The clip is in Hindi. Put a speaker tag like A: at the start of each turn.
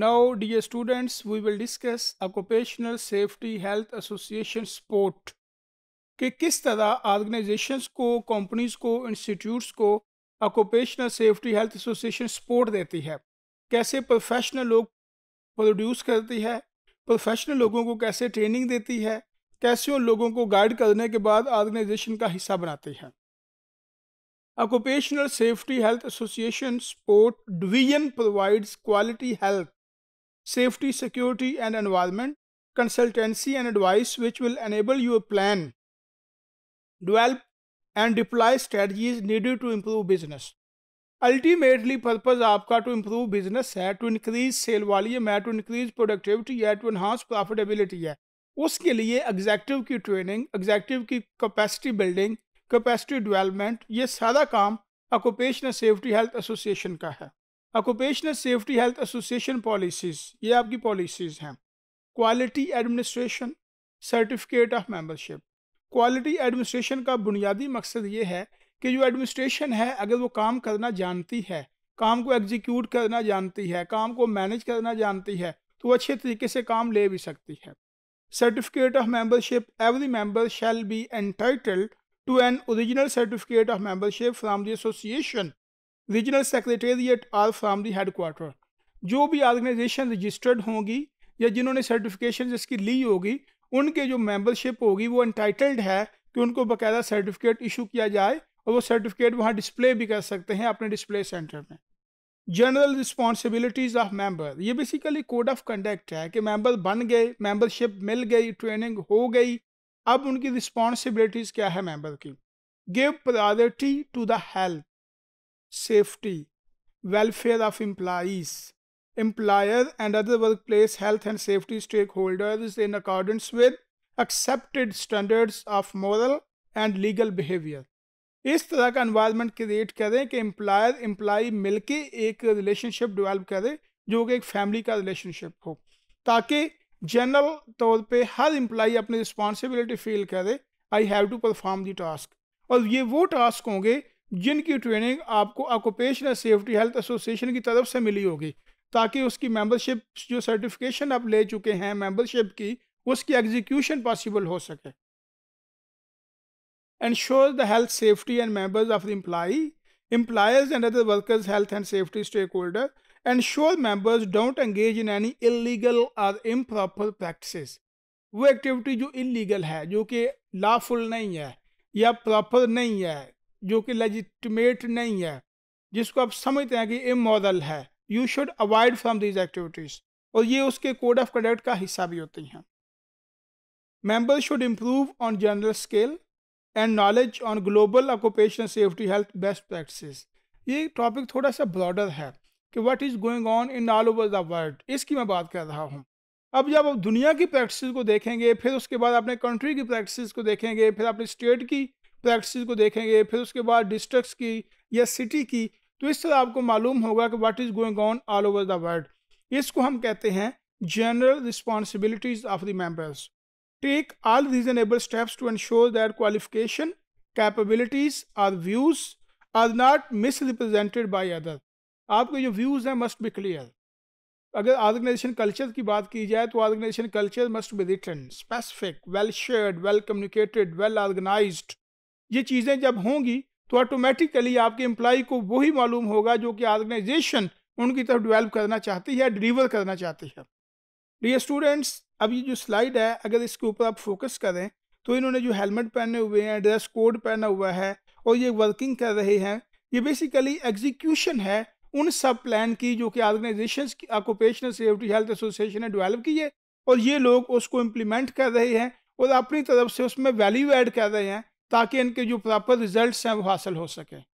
A: Now, dear students, we will discuss Occupational Safety Health Association Sport कि किस तरह ऑर्गेनाइजेशंस को कंपनीज को इंस्टीट्यूट्स को occupational safety health association support देती है कैसे प्रोफेशनल लोग प्रोड्यूस करती है प्रोफेशनल लोगों को कैसे ट्रेनिंग देती है कैसे उन लोगों को गाइड करने के बाद ऑर्गेनाइजेशन का हिस्सा बनाती है occupational safety health association sport division provides quality health safety, security, and environment, consultancy, and advice, which will enable you to plan, develop, and deploy strategies needed to improve business. Ultimately purpose आपका टू इम्प्रूव बिजनेस है टू इंक्रीज सेल वॉल्यूम है टू इंक्रीज प्रोडक्टिविटी है टू इन्हांस प्रॉफिटेबिलिटी है उसके लिए एग्जैक्टिव की ट्रेनिंग एग्जैक्टिव की कैपेसिटी बिल्डिंग कैपेसिटी डेवलपमेंट ये सारा काम ऑक्यूपेशनल सेफ्टी हेल्थ एसोसिएशन का है occupational safety health association policies ये आपकी पॉलिसीज़ हैं quality administration certificate of membership quality administration का बुनियादी मकसद ये है कि जो एडमिनिस्ट्रेशन है अगर वो काम करना जानती है काम को एग्जीक्यूट करना जानती है काम को मैनेज करना जानती है तो वो अच्छे तरीके से काम ले भी सकती है certificate of membership every member shall be entitled to an original certificate of membership from the association regional secretariat or from the head जो भी ऑर्गेनाइजेशन रजिस्टर्ड होंगी या जिन्होंने सर्टिफिकेशन इसकी ली होगी उनके जो मेंबरशिप होगी वो एंटाइटल्ड है कि उनको बकायदा सर्टिफिकेट इशू किया जाए और वो सर्टिफिकेट वहाँ डिस्प्ले भी कर सकते हैं अपने डिस्प्ले सेंटर में जनरल रिस्पॉन्सिबिलिटीज़ ऑफ मेंबर ये बेसिकली कोड ऑफ कंडक्ट है कि मेंबर बन गए मेंबरशिप मिल गई ट्रेनिंग हो गई अब उनकी रिस्पॉन्सिबिलिटीज़ क्या है मेंबर की give priority to the health safety welfare of employees employer and other work place health and safety stakeholder in accordance with accepted standards of moral and legal behaviour इस तरह का इन्वायरमेंट क्रिएट करें कि एम्प्लायर एम्प्लाई मिल के एक रिलेशनशिप डिवेल्प करें जो कि एक फैमिली का रिलेशनशिप हो ताकि जनरल तौर पर हर इम्प्लाई अपनी रिस्पॉन्सिबिलिटी फील करे I have to perform the task और ये वो टास्क होंगे जिनकी ट्रेनिंग आपको ऑक्यूपेशनल सेफ्टी हेल्थ एसोसिएशन की तरफ से मिली होगी ताकि उसकी मेंबरशिप जो सर्टिफिकेशन आप ले चुके हैं मेंबरशिप की उसकी एग्जीक्यूशन पॉसिबल हो सके ensure the health safety and members of the employee employers and other workers health and safety stakeholder and members don't engage in any illegal or proper practice वो एक्टिविटी जो इलीगल है जो कि लाफुल नहीं है या प्रॉपर नहीं है जो कि लेजिटिमेट नहीं है जिसको आप समझते हैं कि मॉडल है you should avoid from these activities और ये उसके कोड ऑफ कंडक्ट का हिस्सा भी होती हैं members should improve on general scale and knowledge on global occupation safety health best practice ये टॉपिक थोड़ा सा ब्रॉडर है कि what is going on in all over the world इसकी मैं बात कर रहा हूँ अब जब आप दुनिया की प्रैक्टिस को देखेंगे फिर उसके बाद अपने कंट्री की प्रैक्टिस को देखेंगे फिर अपने स्टेट की प्रैक्टिस तो को देखेंगे फिर उसके बाद डिस्ट्रिक्ट की या सिटी की तो इस तरह आपको मालूम होगा कि what is going on all over the world इसको हम कहते हैं general responsibilities of the members take all reasonable steps to ensure that qualification capabilities or views are not misrepresented by other आपके जो व्यूज़ हैं मस्ट बी क्लियर अगर ऑर्गेनाइजेशन कल्चर की बात की जाए तो organisation culture must be written specific well shared well communicated well organised ये चीज़ें जब होंगी तो ऑटोमेटिकली आपके एम्प्लॉ को वही मालूम होगा जो कि ऑर्गेनाइजेशन उनकी तरफ डिवेल्प करना चाहती है डिलीवर करना चाहती है डी तो स्टूडेंट्स अब ये जो स्लाइड है अगर इसके ऊपर आप फोकस करें तो इन्होंने जो हेलमेट पहने हुए हैं ड्रेस कोड पहना हुआ है और ये वर्किंग कर रहे हैं ये बेसिकली एग्जीक्यूशन है उन सब प्लान की जो कि ऑर्गेनाइजेशन की ऑक्यूपेशनल सेफ्टी हेल्थ एसोसिएशन ने डिवेल्प की है और ये लोग उसको इम्प्लीमेंट कर रहे हैं और अपनी तरफ से उसमें वैल्यू एड कर रहे हैं ताकि इनके जो प्रॉपर रिजल्ट्स हैं वो हासिल हो सकें